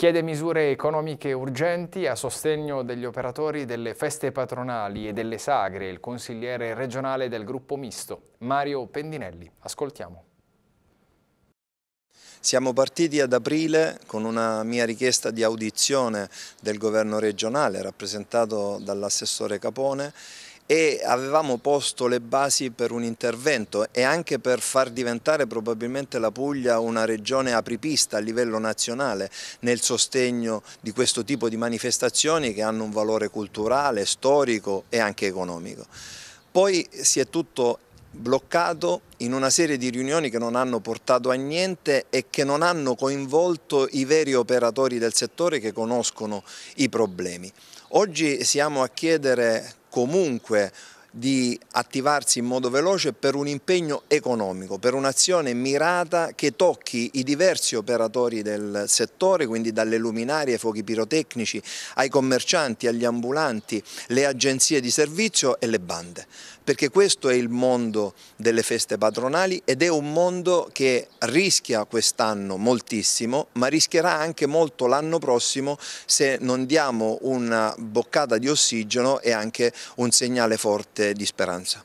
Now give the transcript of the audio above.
chiede misure economiche urgenti a sostegno degli operatori delle feste patronali e delle sagre, il consigliere regionale del gruppo misto, Mario Pendinelli. Ascoltiamo. Siamo partiti ad aprile con una mia richiesta di audizione del governo regionale rappresentato dall'assessore Capone e avevamo posto le basi per un intervento e anche per far diventare probabilmente la Puglia una regione apripista a livello nazionale nel sostegno di questo tipo di manifestazioni che hanno un valore culturale, storico e anche economico. Poi si è tutto bloccato in una serie di riunioni che non hanno portato a niente e che non hanno coinvolto i veri operatori del settore che conoscono i problemi. Oggi siamo a chiedere comunque di attivarsi in modo veloce per un impegno economico, per un'azione mirata che tocchi i diversi operatori del settore, quindi dalle luminarie ai fuochi pirotecnici, ai commercianti, agli ambulanti, le agenzie di servizio e le bande. Perché questo è il mondo delle feste patronali ed è un mondo che rischia quest'anno moltissimo, ma rischierà anche molto l'anno prossimo se non diamo una boccata di ossigeno e anche un segnale forte di speranza.